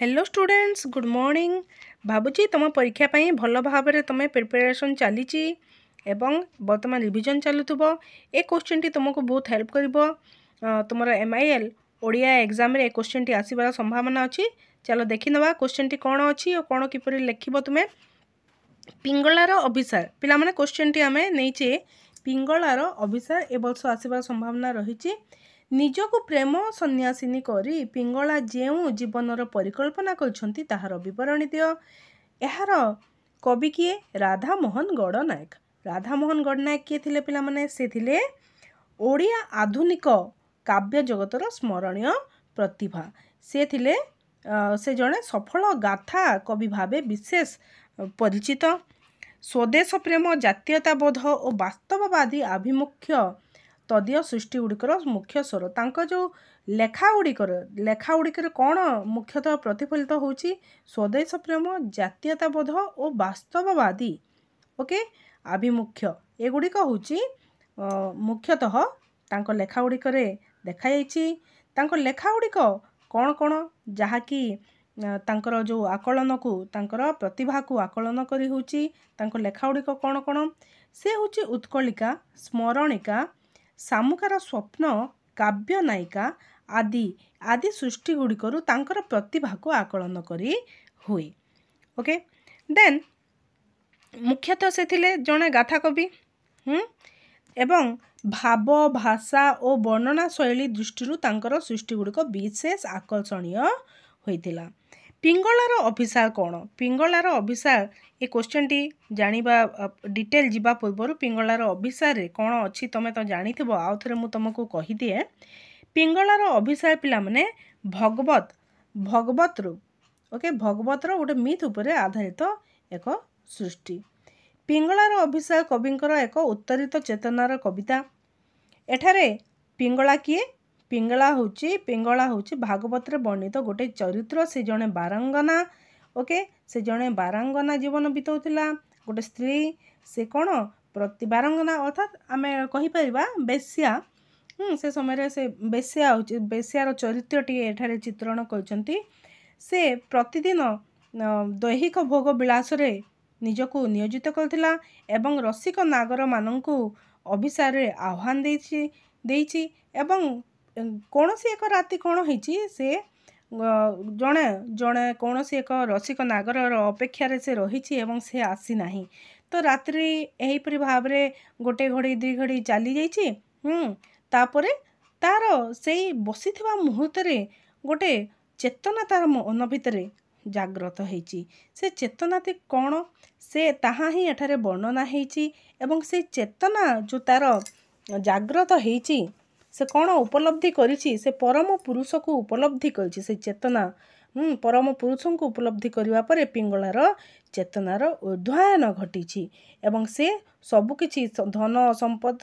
Hello students good morning ଭାବୁଛି ତୁମ ପରୀକ୍ଷା ପାଇଁ ଭଲ ଭାବରେ ତୁମେ ପ୍ରିପାରେସନ୍ ଚାଲିଛି ଏବଂ ବର୍ତ୍ତମାନ ରିଭିଜନ୍ ଚାଲୁଥିବ ଏ କୋଶ୍ଚିନ୍ଟି ତୁମକୁ ବହୁତ ହେଲ୍ପ କରିବ ତୁମର ଏମ୍ ଆଇ ଏଲ୍ ଓଡ଼ିଆ ଏକ୍ଜାମ୍ରେ ଏ କୋଶ୍ଚିନ୍ଟି ଆସିବାର ସମ୍ଭାବନା ଅଛି ଚାଲ ଦେଖିନେବା କୋଶ୍ଚିନ୍ଟି କ'ଣ ଅଛି ଓ କ'ଣ କିପରି ଲେଖିବ ତୁମେ ପିଙ୍ଗଳାର ଅଭିସାର ପିଲାମାନେ କୋଶ୍ଚିନ୍ଟି ଆମେ ନେଇଛେ ପିଙ୍ଗଳାର ଅଭିସାର ଏ ବର୍ଷ ଆସିବାର ସମ୍ଭାବନା ରହିଛି ନିଜକୁ ପ୍ରେମ ସନ୍ନ୍ୟାସିନୀ କରି ପିଙ୍ଗଳା ଯେଉଁ ଜୀବନର ପରିକଳ୍ପନା କରିଛନ୍ତି ତାହାର ବିବରଣୀ ଦିଅ ଏହାର କବି କିଏ ରାଧାମୋହନ ଗଡ଼ନାୟକ ରାଧାମୋହନ ଗଡ଼ନାୟକ କିଏ ଥିଲେ ପିଲାମାନେ ସେ ଥିଲେ ଓଡ଼ିଆ ଆଧୁନିକ କାବ୍ୟ ଜଗତର ସ୍ମରଣୀୟ ପ୍ରତିଭା ସେ ଥିଲେ ସେ ଜଣେ ସଫଳ ଗାଥା କବି ଭାବେ ବିଶେଷ ପରିଚିତ ସ୍ୱଦେଶ ପ୍ରେମ ଜାତୀୟତାବୋଧ ଓ ବାସ୍ତବବାଦୀ ଆଭିମୁଖ୍ୟ ତଦୀୟ ସୃଷ୍ଟି ଗୁଡ଼ିକର ମୁଖ୍ୟ ସ୍ୱର ତାଙ୍କ ଯେଉଁ ଲେଖା ଗୁଡ଼ିକର ଲେଖା ଗୁଡ଼ିକରେ କ'ଣ ମୁଖ୍ୟତଃ ପ୍ରତିଫଳିତ ହେଉଛି ସ୍ୱଦେଶ ପ୍ରେମ ଜାତୀୟତାବୋଧ ଓ ବାସ୍ତବବାଦୀ ଓକେ ଆଭିମୁଖ୍ୟ ଏଗୁଡ଼ିକ ହେଉଛି ମୁଖ୍ୟତଃ ତାଙ୍କ ଲେଖା ଗୁଡ଼ିକରେ ଦେଖାଯାଇଛି ତାଙ୍କ ଲେଖା ଗୁଡ଼ିକ କ'ଣ କ'ଣ ଯାହାକି ତାଙ୍କର ଯେଉଁ ଆକଳନକୁ ତାଙ୍କର ପ୍ରତିଭାକୁ ଆକଳନ କରି ହେଉଛି ତାଙ୍କ ଲେଖା ଗୁଡ଼ିକ କ'ଣ କ'ଣ ସେ ହେଉଛି ଉତ୍କଳିକା ସ୍ମରଣିକା ଶାମୁକାର ସ୍ୱପ୍ନ କାବ୍ୟ ନାୟିକା ଆଦି ଆଦି ସୃଷ୍ଟି ଗୁଡ଼ିକରୁ ତାଙ୍କର ପ୍ରତିଭାକୁ ଆକଳନ କରି ହୁଏ ଓକେ ଦେନ୍ ମୁଖ୍ୟତଃ ସେ ଥିଲେ ଜଣେ ଗାଥାକବି ଏବଂ ଭାବ ଭାଷା ଓ ବର୍ଣ୍ଣନା ଶୈଳୀ ଦୃଷ୍ଟିରୁ ତାଙ୍କର ସୃଷ୍ଟିଗୁଡ଼ିକ ବିଶେଷ ଆକର୍ଷଣୀୟ ହୋଇଥିଲା ପିଙ୍ଗଳାର ଅଭିସାର କ'ଣ ପିଙ୍ଗଳାର ଅଭିସାର ଏ କ୍ୱେଶ୍ଚନ୍ଟି ଜାଣିବା ଡିଟେଲ ଯିବା ପୂର୍ବରୁ ପିଙ୍ଗଳାର ଅଭିସାରରେ କ'ଣ ଅଛି ତୁମେ ତ ଜାଣିଥିବ ଆଉ ଥରେ ମୁଁ ତୁମକୁ କହିଦିଏ ପିଙ୍ଗଳାର ଅଭିସାର ପିଲାମାନେ ଭଗବତ ଭଗବତରୁ ଓକେ ଭଗବତର ଗୋଟେ ମିଥ ଉପରେ ଆଧାରିତ ଏକ ସୃଷ୍ଟି ପିଙ୍ଗଳାର ଅଭିସାର କବିଙ୍କର ଏକ ଉତ୍ତରିତ ଚେତନାର କବିତା ଏଠାରେ ପିଙ୍ଗଳା କିଏ ପିଙ୍ଗଳା ହେଉଛି ପିଙ୍ଗଳା ହେଉଛି ଭାଗବତରେ ବର୍ଣ୍ଣିତ ଗୋଟେ ଚରିତ୍ର ସେ ଜଣେ ବାରାଙ୍ଗନା ଓକେ ସେ ଜଣେ ବାରାଙ୍ଗନା ଜୀବନ ବିତାଉଥିଲା ଗୋଟେ ସ୍ତ୍ରୀ ସେ କ'ଣ ପ୍ରତି ବାରାଙ୍ଗନା ଅର୍ଥାତ୍ ଆମେ କହିପାରିବା ବେଶିଆ ସେ ସମୟରେ ସେ ବେଶିଆ ହେଉଛି ବେଶିଆର ଚରିତ୍ରଟି ଏଠାରେ ଚିତ୍ରଣ କରିଛନ୍ତି ସେ ପ୍ରତିଦିନ ଦୈହିକ ଭୋଗ ବିଳାସରେ ନିଜକୁ ନିୟୋଜିତ କରିଥିଲା ଏବଂ ରସିକ ନାଗରମାନଙ୍କୁ ଅଭିସାରରେ ଆହ୍ୱାନ ଦେଇଛି ଦେଇଛି ଏବଂ କୌଣସି ଏକ ରାତି କ'ଣ ହେଇଛି ସେ ଜଣେ ଜଣେ କୌଣସି ଏକ ରସିକ ନାଗରର ଅପେକ୍ଷାରେ ସେ ରହିଛି ଏବଂ ସେ ଆସିନାହିଁ ତ ରାତ୍ରି ଏହିପରି ଭାବରେ ଗୋଟେ ଘଡ଼ି ଦୁଇ ଘଡ଼ି ଚାଲିଯାଇଛି ତାପରେ ତା'ର ସେଇ ବସିଥିବା ମୁହୂର୍ତ୍ତରେ ଗୋଟେ ଚେତନା ତା'ର ମନ ଭିତରେ ଜାଗ୍ରତ ହେଇଛି ସେ ଚେତନାଟି କ'ଣ ସେ ତାହା ହିଁ ଏଠାରେ ବର୍ଣ୍ଣନା ହେଇଛି ଏବଂ ସେ ଚେତନା ଯେଉଁ ତା'ର ଜାଗ୍ରତ ହେଇଛି ସେ କ'ଣ ଉପଲବ୍ଧି କରିଛି ସେ ପରମ ପୁରୁଷକୁ ଉପଲବ୍ଧି କରିଛି ସେ ଚେତନା ପରମ ପୁରୁଷଙ୍କୁ ଉପଲବ୍ଧି କରିବା ପରେ ପିଙ୍ଗଳାର ଚେତନାର ଉଦ୍ଧାୟନ ଘଟିଛି ଏବଂ ସେ ସବୁକିଛି ଧନ ସମ୍ପଦ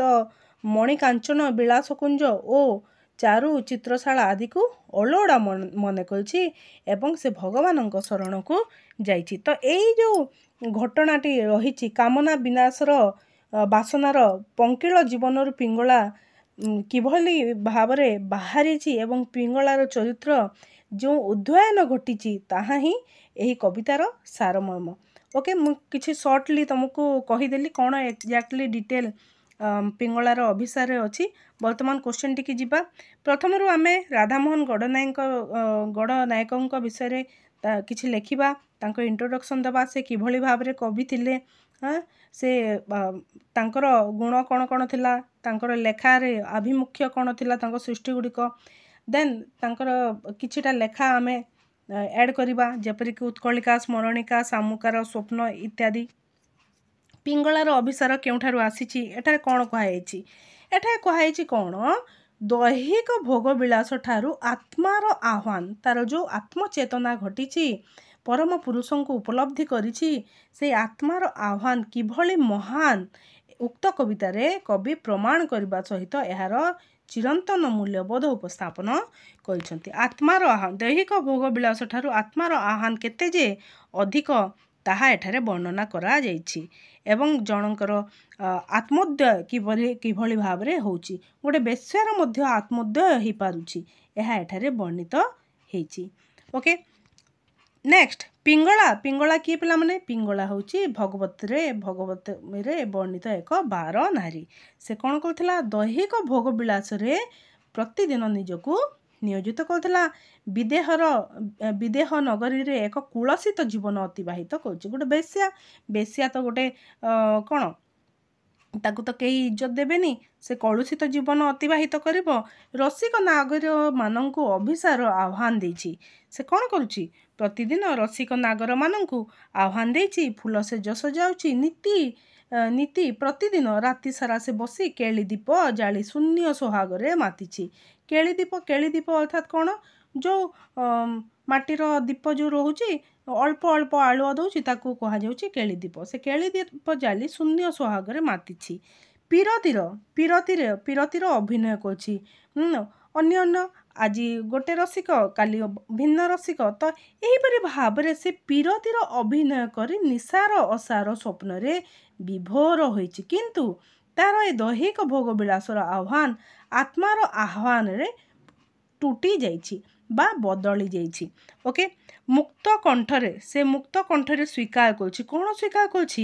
ମଣି ମଣିକାଞ୍ଚନ ବିଳାସକୁଞ୍ଜ ଓ ଚାରୁ ଚିତ୍ରଶାଳା ଆଦିକୁ ଅଲୋଡ଼ା ମନେ କରିଛି ଏବଂ ସେ ଭଗବାନଙ୍କ ଶରଣକୁ ଯାଇଛି ତ ଏଇ ଯେଉଁ ଘଟଣାଟି ରହିଛି କାମନା ବିନାଶର ବାସନାର ପଙ୍କିଳ ଜୀବନରୁ ପିଙ୍ଗଳା କିଭଳି ଭାବରେ ବାହାରିଛି ଏବଂ ପିଙ୍ଗଳାର ଚରିତ୍ର ଯେଉଁ ଉଦ୍ବୟନ ଘଟିଛି ତାହା ହିଁ ଏହି କବିତାର ସାରମର୍ମ ଓକେ ମୁଁ କିଛି ସର୍ଟଲି ତୁମକୁ କହିଦେଲି କ'ଣ ଏକ୍ଜାକ୍ଟଲି ଡିଟେଲ୍ ପିଙ୍ଗଳାର ଅଭିସାରରେ ଅଛି ବର୍ତ୍ତମାନ କୋଶ୍ଚିନ୍ଟିକି ଯିବା ପ୍ରଥମରୁ ଆମେ ରାଧାମୋହନ ଗଡ଼ନାୟକଙ୍କ ଗଡ଼ନାୟକଙ୍କ ବିଷୟରେ କିଛି ଲେଖିବା ତାଙ୍କ ଇଣ୍ଟ୍ରୋଡକ୍ସନ୍ ଦେବା ସେ କିଭଳି ଭାବରେ କବି ଥିଲେ ସେ ତାଙ୍କର ଗୁଣ କ'ଣ କ'ଣ ଥିଲା ତାଙ୍କର ଲେଖାରେ ଆଭିମୁଖ୍ୟ କ'ଣ ଥିଲା ତାଙ୍କ ସୃଷ୍ଟିଗୁଡ଼ିକ ଦେନ୍ ତାଙ୍କର କିଛିଟା ଲେଖା ଆମେ ଆଡ଼୍ କରିବା ଯେପରିକି ଉତ୍କଳିକା ସ୍ମରଣିକା ଶାମୁକାର ସ୍ୱପ୍ନ ଇତ୍ୟାଦି ପିଙ୍ଗଳାର ଅଭିସାର କେଉଁଠାରୁ ଆସିଛି ଏଠାରେ କ'ଣ କୁହାଯାଇଛି ଏଠାରେ କୁହାଯାଇଛି କ'ଣ ଦୈହିକ ଭୋଗ ବିଳାସ ଠାରୁ ଆତ୍ମାର ଆହ୍ୱାନ ତା'ର ଯେଉଁ ଆତ୍ମଚେତନା ଘଟିଛି ପରମ ପୁରୁଷଙ୍କୁ ଉପଲବ୍ଧି କରିଛି ସେ ଆତ୍ମାର ଆହ୍ୱାନ କିଭଳି ମହାନ ଉକ୍ତ କବିତାରେ କବି ପ୍ରମାଣ କରିବା ସହିତ ଏହାର ଚିରନ୍ତନ ମୂଲ୍ୟବୋଧ ଉପସ୍ଥାପନ କରିଛନ୍ତି ଆତ୍ମାର ଆହ୍ୱାନ ଦୈହିକ ଭୋଗ ବିଳାସ ଠାରୁ ଆତ୍ମାର ଆହ୍ୱାନ କେତେ ଯେ ଅଧିକ ତାହା ଏଠାରେ ବର୍ଣ୍ଣନା କରାଯାଇଛି ଏବଂ ଜଣଙ୍କର ଆତ୍ମୋଦୟ କିଭଳି କିଭଳି ଭାବରେ ହେଉଛି ଗୋଟେ ବେଶ୍ୟାର ମଧ୍ୟ ଆତ୍ମୋଦୟ ହେଇପାରୁଛି ଏହା ଏଠାରେ ବର୍ଣ୍ଣିତ ହେଇଛି okay okay. Next Pingala Pingala କିଏ ପିଲାମାନେ ପିଙ୍ଗଳା ହେଉଛି ଭଗବତରେ ଭଗବତରେ ବର୍ଣ୍ଣିତ ଏକ ବାର ନାରୀ ସେ କ'ଣ କରୁଥିଲା ଦୈହିକ ଭୋଗ ବିଳାସରେ ପ୍ରତିଦିନ ନିଜକୁ ନିୟୋଜିତ କରୁଥିଲା ବିଦେହର ବିଦେହ ନଗରୀରେ ଏକ କୁଳସିତ ଜୀବନ ଅତିବାହିତ କରୁଛି ଗୋଟେ ବେଶିଆ ବେଶିଆ ତ ଗୋଟେ କ'ଣ ତାକୁ ତ କେହି ଇଜ୍ଜତ ଦେବେନି ସେ କଳୁଷିତ ଜୀବନ ଅତିବାହିତ କରିବ ରସିକ ନାଗରମାନଙ୍କୁ ଅଭିସାର ଆହ୍ୱାନ ଦେଇଛି ସେ କ'ଣ କରୁଛି ପ୍ରତିଦିନ ରସିକ ନାଗରମାନଙ୍କୁ ଆହ୍ୱାନ ଦେଇଛି ଫୁଲ ସେ ଯଶଯାଉଛି ନୀତି ନୀତି ପ୍ରତିଦିନ ରାତି ସାରା ସେ ବସି କେଳି ଦୀପ ଜାଳି ଶୂନ୍ୟ ସୁହାଗରେ ମାତିଛି କେଳି ଦୀପ କେଳି ଦୀପ ଅର୍ଥାତ୍ କ'ଣ ଯେଉଁ ମାଟିର ଦୀପ ଯେଉଁ ରହୁଛି ଅଳ୍ପ ଅଳ୍ପ ଆଳୁଆ ଦେଉଛି ତାକୁ କୁହାଯାଉଛି କେଳିଦୀପ ସେ କେଳିଦୀପ ଜାଲି ଶୂନ୍ୟ ସୁହାଗରେ ମାତିଛି ପିରତିର ପିରତିର ପିରତିର ଅଭିନୟ କରୁଛି ଅନ୍ୟ ଅନ୍ୟ ଆଜି ଗୋଟେ ରସିକ କାଲି ଭିନ୍ନ ରସିକ ତ ଏହିପରି ଭାବରେ ସେ ପିରତିର ଅଭିନୟ କରି ନିଶାର ଅସାର ସ୍ୱପ୍ନରେ ବିଭୋର ହୋଇଛି କିନ୍ତୁ ତାର ଏ ଦୈହିକ ଭୋଗ ବିଳାସର ଆହ୍ୱାନ ଆତ୍ମାର ଆହ୍ୱାନରେ ଟୁଟି ଯାଇଛି ବା ବଦଳି ଯାଇଛି ଓକେ ମୁକ୍ତ କଣ୍ଠରେ ସେ ମୁକ୍ତ କଣ୍ଠରେ ସ୍ୱୀକାର କରୁଛି କ'ଣ ସ୍ୱୀକାର କରୁଛି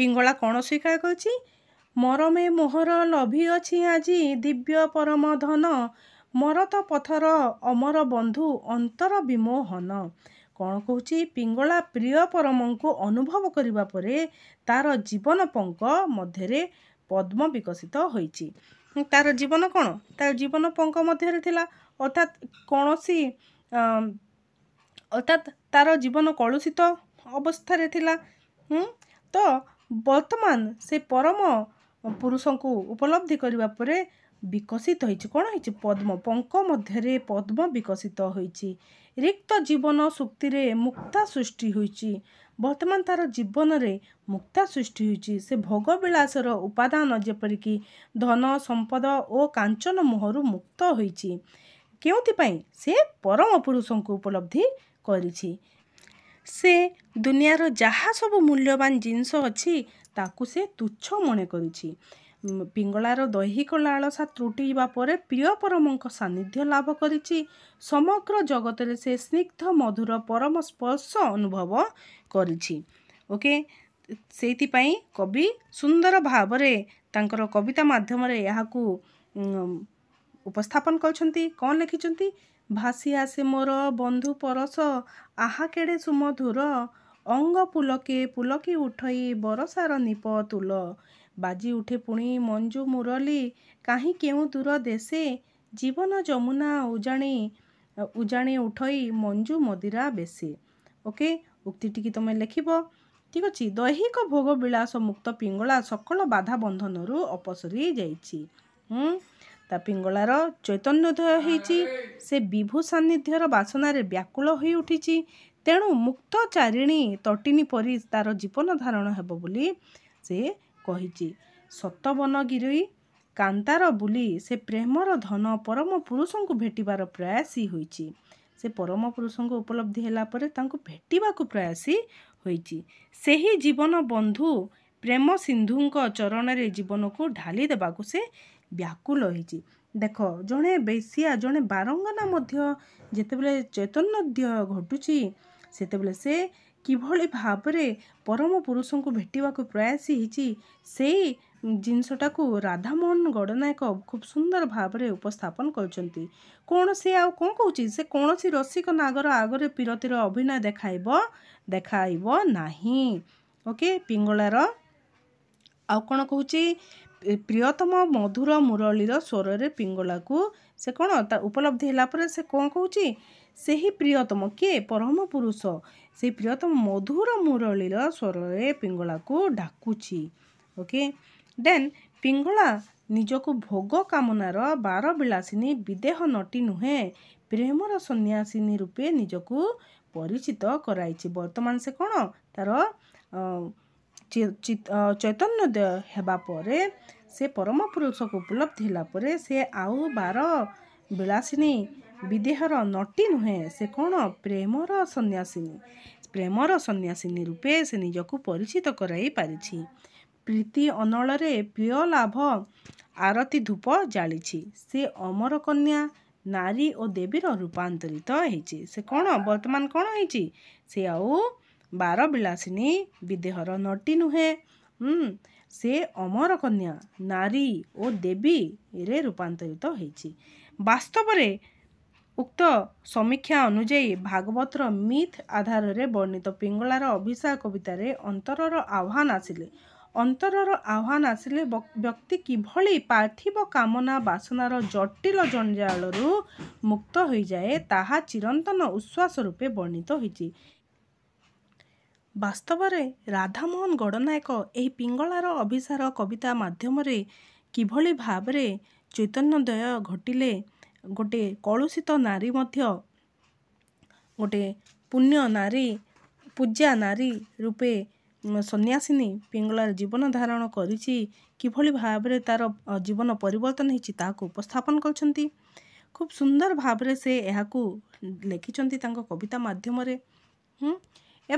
ପିଙ୍ଗଳା କ'ଣ ସ୍ୱୀକାର କରୁଛି ମରମେ ମୋହର ଲଭି ଅଛି ଆଜି ଦିବ୍ୟ ପରମ ଧନ ମରତ ପଥର ଅମର ବନ୍ଧୁ ଅନ୍ତର ବିମୋହନ କ'ଣ କହୁଛି ପିଙ୍ଗଳା ପ୍ରିୟ ପରମଙ୍କୁ ଅନୁଭବ କରିବା ପରେ ତାର ଜୀବନ ପଙ୍କ ମଧ୍ୟରେ ପଦ୍ମ ବିକଶିତ ହୋଇଛି ତାର ଜୀବନ କ'ଣ ତାର ଜୀବନ ପଙ୍କ ମଧ୍ୟରେ ଥିଲା ଅର୍ଥାତ୍ କୌଣସି ଅର୍ଥାତ୍ ତା'ର ଜୀବନ କଳୁଷିତ ଅବସ୍ଥାରେ ଥିଲା ତ ବର୍ତ୍ତମାନ ସେ ପରମ ପୁରୁଷଙ୍କୁ ଉପଲବ୍ଧି କରିବା ପରେ ବିକଶିତ ହୋଇଛି କ'ଣ ହେଇଛି ପଦ୍ମ ପଙ୍କ ମଧ୍ୟରେ ପଦ୍ମ ବିକଶିତ ହୋଇଛି ରିକ୍ତ ଜୀବନ ସୁକ୍ତିରେ ମୁକ୍ତା ସୃଷ୍ଟି ହୋଇଛି ବର୍ତ୍ତମାନ ତା'ର ଜୀବନରେ ମୁକ୍ତା ସୃଷ୍ଟି ହୋଇଛି ସେ ଭୋଗ ବିଳାସର ଉପାଦାନ ଯେପରିକି ଧନ ସମ୍ପଦ ଓ କାଞ୍ଚନ ମୁହଁରୁ ମୁକ୍ତ ହୋଇଛି କେଉଁଥିପାଇଁ ସେ ପରମ ପୁରୁଷଙ୍କୁ ଉପଲବ୍ଧି କରିଛି ସେ ଦୁନିଆର ଯାହା ସବୁ ମୂଲ୍ୟବାନ ଜିନିଷ ଅଛି ତାକୁ ସେ ତୁଚ୍ଛ ମନେ କରିଛି ପିଙ୍ଗଳାର ଦୈହିକ ଲାଳସା ତ୍ରୁଟିଯିବା ପରେ ପ୍ରିୟ ପରମଙ୍କ ସାନ୍ନିଧ୍ୟ ଲାଭ କରିଛି ସମଗ୍ର ଜଗତରେ ସେ ସ୍ନିଗ୍ଧ ମଧୁର ପରମ ସ୍ପର୍ଶ ଅନୁଭବ କରିଛି ଓକେ ସେଇଥିପାଇଁ କବି ସୁନ୍ଦର ଭାବରେ ତାଙ୍କର କବିତା ମାଧ୍ୟମରେ ଏହାକୁ ଉପସ୍ଥାପନ କରିଛନ୍ତି କ'ଣ ଲେଖିଛନ୍ତି ଭାସି ଆସେ ମୋର ବନ୍ଧୁ ପରସ ଆହା କେଡ଼େ ସୁମଧୁର ଅଙ୍ଗ ପୁଲକେ ପୁଲକି ଉଠାଇ ବରସାର ନିପ ତୁଲ ବାଜି ଉଠେ ପୁଣି ମଞ୍ଜୁ ମୁରଲି କାହିଁ କେଉଁ ଦୂର ଦେଶେ ଜୀବନ ଯମୁନା ଉଜାଣି ଉଜାଣି ଉଠାଇ ମଞ୍ଜୁ ମଦିରା ବେଶେ ଓକେ ଉକ୍ତିଟିକି ତୁମେ ଲେଖିବ ଠିକ୍ ଅଛି ଦୈହିକ ଭୋଗ ବିଳାସ ମୁକ୍ତ ପିଙ୍ଗଳା ସକଳ ବାଧା ବନ୍ଧନରୁ ଅପସରି ଯାଇଛି ତା ପିଙ୍ଗଳାର ଚୈତନ୍ୟୋଦୟ ହେଇଛି ସେ ବିଭୁ ସାନ୍ନିଧ୍ୟର ବାସନାରେ ବ୍ୟାକୁଳ ହୋଇ ଉଠିଛି ତେଣୁ ମୁକ୍ତ ଚାରିଣୀ ତଟିନୀ ପରି ତା'ର ଜୀବନ ଧାରଣ ହେବ ବୋଲି ସେ କହିଛି ସତବନଗିରି କାନ୍ତାର ବୁଲି ସେ ପ୍ରେମର ଧନ ପରମ ପୁରୁଷଙ୍କୁ ଭେଟିବାର ପ୍ରୟାସୀ ହୋଇଛି ସେ ପରମ ପୁରୁଷଙ୍କ ଉପଲବ୍ଧି ହେଲା ପରେ ତାଙ୍କୁ ଭେଟିବାକୁ ପ୍ରୟାସୀ ହୋଇଛି ସେହି ଜୀବନ ବନ୍ଧୁ ପ୍ରେମ ସିନ୍ଧୁଙ୍କ ଚରଣରେ ଜୀବନକୁ ଢାଲି ଦେବାକୁ ସେ ବ୍ୟାକୁଳ ହେଇଛି ଦେଖ ଜଣେ ବେଶିଆ ଜଣେ ବାରଙ୍ଗନା ମଧ୍ୟ ଯେତେବେଳେ ଚୈତନ୍ୟ ଘଟୁଛି ସେତେବେଳେ ସେ କିଭଳି ଭାବରେ ପରମ ପୁରୁଷଙ୍କୁ ଭେଟିବାକୁ ପ୍ରୟାସ ହେଇଛି ସେଇ ଜିନିଷଟାକୁ ରାଧାମୋହନ ଗଡ଼ନାୟକ ଖୁବ୍ ସୁନ୍ଦର ଭାବରେ ଉପସ୍ଥାପନ କରିଛନ୍ତି କ'ଣ ସେ ଆଉ କ'ଣ କହୁଛି ସେ କୌଣସି ରସିକ ନାଗର ଆଗରେ ପିରତିର ଅଭିନୟ ଦେଖାଇବ ଦେଖାଇବ ନାହିଁ ଓକେ ପିଙ୍ଗଳାର ଆଉ କ'ଣ କହୁଛି ପ୍ରିୟତମ ମଧୁର ମୁରଳୀର ସ୍ୱରରେ ପିଙ୍ଗଳାକୁ ସେ କ'ଣ ତା ଉପଲବ୍ଧି ହେଲା ପରେ ସେ କ'ଣ କହୁଛି ସେହି ପ୍ରିୟତମ କିଏ ପରମ ପୁରୁଷ ସେହି ପ୍ରିୟତମ ମଧୁର ମୁରଳୀର ସ୍ୱରରେ ପିଙ୍ଗଳାକୁ ଡାକୁଛି ଓକେ ଦେନ୍ ପିଙ୍ଗଳା ନିଜକୁ ଭୋଗ କାମନାର ବାର ବିଳାସିନୀ ବିଦେହ ନଟି ନୁହେଁ ପ୍ରେମର ସନ୍ନ୍ୟାସିନୀ ରୂପେ ନିଜକୁ ପରିଚିତ କରାଇଛି ବର୍ତ୍ତମାନ ସେ କ'ଣ ତା'ର ଚୈତନ୍ୟ ହେବା ପରେ ସେ ପରମ ପୁରୁଷକୁ ଉପଲବ୍ଧି ହେଲା ପରେ ସେ ଆଉ ବାର ବିଳାସିନୀ ବିଦେହର ନଟି ନୁହେଁ ସେ କ'ଣ ପ୍ରେମର ସନ୍ନ୍ୟାସିନୀ ପ୍ରେମର ସନ୍ନ୍ୟାସିନୀ ରୂପେ ସେ ନିଜକୁ ପରିଚିତ କରାଇ ପାରିଛି ପ୍ରୀତି ଅନଳରେ ପ୍ରିୟ ଲାଭ ଆରତୀ ଧୂପ ଜାଳିଛି ସେ ଅମର କନ୍ୟା ନାରୀ ଓ ଦେବୀର ରୂପାନ୍ତରିତ ହେଇଛି ସେ କ'ଣ ବର୍ତ୍ତମାନ କ'ଣ ହେଇଛି ସେ ଆଉ ବାର ବିଳାସିନୀ ବିଦେହର ନଟି ନୁହେଁ ସେ ଅମର କନ୍ୟା ନାରୀ ଓ ଦେବୀରେ ରୂପାନ୍ତରିତ ହେଇଛି ବାସ୍ତବରେ ଉକ୍ତ ସମୀକ୍ଷା ଅନୁଯାୟୀ ଭାଗବତର ମିଥ୍ ଆଧାରରେ ବର୍ଣ୍ଣିତ ପିଙ୍ଗଳାର ଅଭିଶାୟ କବିତାରେ ଅନ୍ତରର ଆହ୍ୱାନ ଆସିଲେ ଅନ୍ତରର ଆହ୍ୱାନ ଆସିଲେ ବ୍ୟକ୍ତି କିଭଳି ପାର୍ଥିବ କାମନା ବାସନାର ଜଟିଳ ଜଞ୍ଜାଳରୁ ମୁକ୍ତ ହୋଇଯାଏ ତାହା ଚିରନ୍ତନ ଉଶ୍ୱାସ ରୂପେ ବର୍ଣ୍ଣିତ ହୋଇଛି ବାସ୍ତବରେ ରାଧାମୋହନ ଗଡ଼ନାୟକ ଏହି ପିଙ୍ଗଳାର ଅଭିସାର କବିତା ମାଧ୍ୟମରେ କିଭଳି ଭାବରେ ଚୈତନ୍ୟୋଦୟ ଘଟିଲେ ଗୋଟିଏ କଳୁଷିତ ନାରୀ ମଧ୍ୟ ଗୋଟିଏ ପୁଣ୍ୟ ନାରୀ ପୂଜା ନାରୀ ରୂପେ ସନ୍ନ୍ୟାସିନୀ ପିଙ୍ଗଳାର ଜୀବନ ଧାରଣ କରିଛି କିଭଳି ଭାବରେ ତା'ର ଜୀବନ ପରିବର୍ତ୍ତନ ହୋଇଛି ତାହାକୁ ଉପସ୍ଥାପନ କରିଛନ୍ତି ଖୁବ୍ ସୁନ୍ଦର ଭାବରେ ସେ ଏହାକୁ ଲେଖିଛନ୍ତି ତାଙ୍କ କବିତା ମାଧ୍ୟମରେ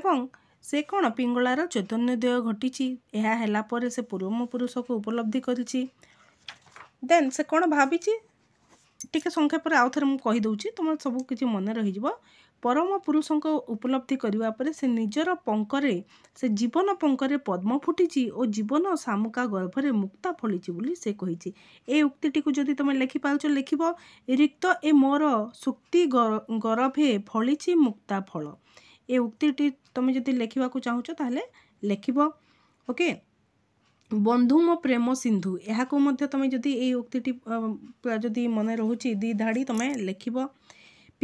ଏବଂ ସେ କ'ଣ ପିଙ୍ଗଳାର ଚୈତନ୍ୟୋଦୟ ଘଟିଛି ଏହା ହେଲା ପରେ ସେ ପୂର୍ବମ ପୁରୁଷକୁ ଉପଲବ୍ଧି କରିଛି ଦେନ୍ ସେ କ'ଣ ଭାବିଛି ଟିକେ ସଂକ୍ଷେପରେ ଆଉ ଥରେ ମୁଁ କହିଦେଉଛି ତୁମର ସବୁ କିଛି ମନେ ରହିଯିବ ପରମ ପୁରୁଷଙ୍କ ଉପଲବ୍ଧି କରିବା ପରେ ସେ ନିଜର ପଙ୍କରେ ସେ ଜୀବନ ପଙ୍କରେ ପଦ୍ମ ଫୁଟିଛି ଓ ଜୀବନ ସାମୁକା ଗର୍ଭରେ ମୁକ୍ତା ଫଳିଛି ବୋଲି ସେ କହିଛି ଏ ଉକ୍ତିଟିକୁ ଯଦି ତୁମେ ଲେଖିପାରୁଛ ଲେଖିବ ରିକ୍ତ ଏ ମୋର ସୁକ୍ତି ଗର୍ଭେ ଫଳିଛି ମୁକ୍ତା ଫଳ ଏ ଉକ୍ତିଟି ତୁମେ ଯଦି ଲେଖିବାକୁ ଚାହୁଁଛ ତାହେଲେ ଲେଖିବ ଓକେ ବନ୍ଧୁ ମୋ ପ୍ରେମ ସିନ୍ଧୁ ଏହାକୁ ମଧ୍ୟ ତୁମେ ଯଦି ଏଇ ଉକ୍ତିଟି ଯଦି ମନେ ରହୁଛି ଦୁଇ ଧାଡ଼ି ତୁମେ ଲେଖିବ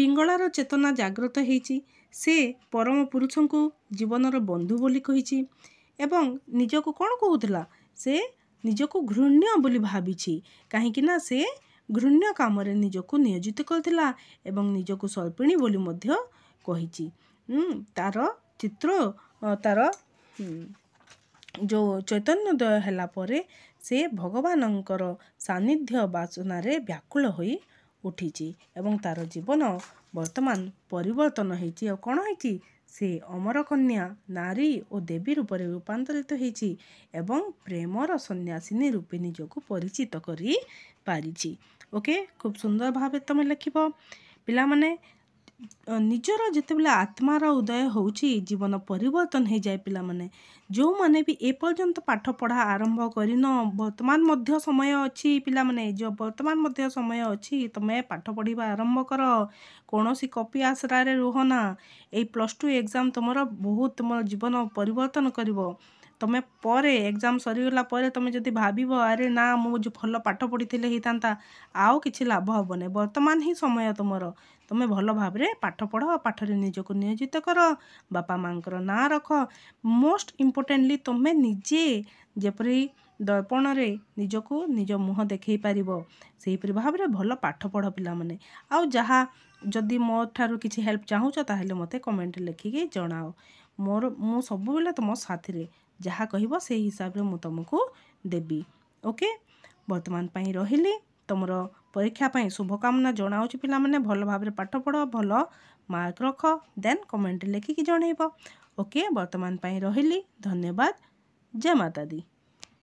ପିଙ୍ଗଳାର ଚେତନା ଜାଗ୍ରତ ହେଇଛି ସେ ପରମ ପୁରୁଷଙ୍କୁ ଜୀବନର ବନ୍ଧୁ ବୋଲି କହିଛି ଏବଂ ନିଜକୁ କ'ଣ କହୁଥିଲା ସେ ନିଜକୁ ଘୃଣ୍ୟ ବୋଲି ଭାବିଛି କାହିଁକିନା ସେ ଘୃଣ୍ୟ କାମରେ ନିଜକୁ ନିୟୋଜିତ କରିଥିଲା ଏବଂ ନିଜକୁ ସଳ୍ପିଣୀ ବୋଲି ମଧ୍ୟ କହିଛି ତା'ର ଚିତ୍ର ତା'ର ଯେଉଁ ଚୈତନ୍ୟୋଦୟ ହେଲା ପରେ ସେ ଭଗବାନଙ୍କର ସାନ୍ନିଧ୍ୟ ବାସନାରେ ବ୍ୟାକୁଳ ହୋଇ ଉଠିଛି ଏବଂ ତା'ର ଜୀବନ ବର୍ତ୍ତମାନ ପରିବର୍ତ୍ତନ ହେଇଛି ଆଉ କ'ଣ ହେଇଛି ସେ ଅମର କନ୍ୟା ନାରୀ ଓ ଦେବୀ ରୂପରେ ରୂପାନ୍ତରିତ ହେଇଛି ଏବଂ ପ୍ରେମର ସନ୍ନ୍ୟାସିନୀ ରୂପେ ନିଜକୁ ପରିଚିତ କରି ପାରିଛି ଓକେ ଖୁବ୍ ସୁନ୍ଦର ଭାବେ ତୁମେ ଲେଖିବ ପିଲାମାନେ ନିଜର ଯେତେବେଳେ ଆତ୍ମାର ଉଦୟ ହେଉଛି ଜୀବନ ପରିବର୍ତ୍ତନ ହୋଇଯାଏ ପିଲାମାନେ ଯେଉଁମାନେ ବି ଏପର୍ଯ୍ୟନ୍ତ ପାଠ ପଢ଼ା ଆରମ୍ଭ କରିନ ବର୍ତ୍ତମାନ ମଧ୍ୟ ସମୟ ଅଛି ପିଲାମାନେ ଯେଉଁ ବର୍ତ୍ତମାନ ମଧ୍ୟ ସମୟ ଅଛି ତୁମେ ପାଠ ପଢ଼ିବା ଆରମ୍ଭ କର କୌଣସି କପି ଆଶ୍ରାରେ ରୁହ ନା ଏଇ ପ୍ଲସ୍ ଟୁ ଏକ୍ଜାମ୍ ତୁମର ବହୁତ ତୁମର ଜୀବନ ପରିବର୍ତ୍ତନ କରିବ ତୁମେ ପରେ ଏକ୍ଜାମ୍ ସରିଗଲା ପରେ ତୁମେ ଯଦି ଭାବିବ ଆରେ ନା ମୁଁ ଯେଉଁ ଭଲ ପାଠ ପଢ଼ିଥିଲେ ହେଇଥାନ୍ତା ଆଉ କିଛି ଲାଭ ହେବନି ବର୍ତ୍ତମାନ ହିଁ ସମୟ ତୁମର ତୁମେ ଭଲ ଭାବରେ ପାଠ ପଢ଼ ପାଠରେ ନିଜକୁ ନିୟୋଜିତ କର ବାପା ମାଆଙ୍କର ନାଁ ରଖ ମୋଷ୍ଟ ଇମ୍ପୋର୍ଟାଣ୍ଟଲି ତୁମେ ନିଜେ ଯେପରି ଦର୍ପଣରେ ନିଜକୁ ନିଜ ମୁହଁ ଦେଖାଇ ପାରିବ ସେହିପରି ଭାବରେ ଭଲ ପାଠ ପଢ଼ ପିଲାମାନେ ଆଉ ଯାହା ଯଦି ମୋ ଠାରୁ କିଛି ହେଲ୍ପ ଚାହୁଁଛ ତାହେଲେ ମୋତେ କମେଣ୍ଟ ଲେଖିକି ଜଣାଅ ମୋର ମୁଁ ସବୁବେଳେ ତୁମ ସାଥିରେ ଯାହା କହିବ ସେହି ହିସାବରେ ମୁଁ ତୁମକୁ ଦେବି ଓକେ ବର୍ତ୍ତମାନ ପାଇଁ ରହିଲି ତୁମର ପରୀକ୍ଷା ପାଇଁ ଶୁଭକାମନା ଜଣାଉଛି ପିଲାମାନେ ଭଲ ଭାବରେ ପାଠ ପଢ଼ ଭଲ ମାର୍କ ରଖ ଦେନ୍ କମେଣ୍ଟ ଲେଖିକି ଜଣେଇବ ଓକେ ବର୍ତ୍ତମାନ ପାଇଁ ରହିଲି ଧନ୍ୟବାଦ ଜୟ ମାତା ଦି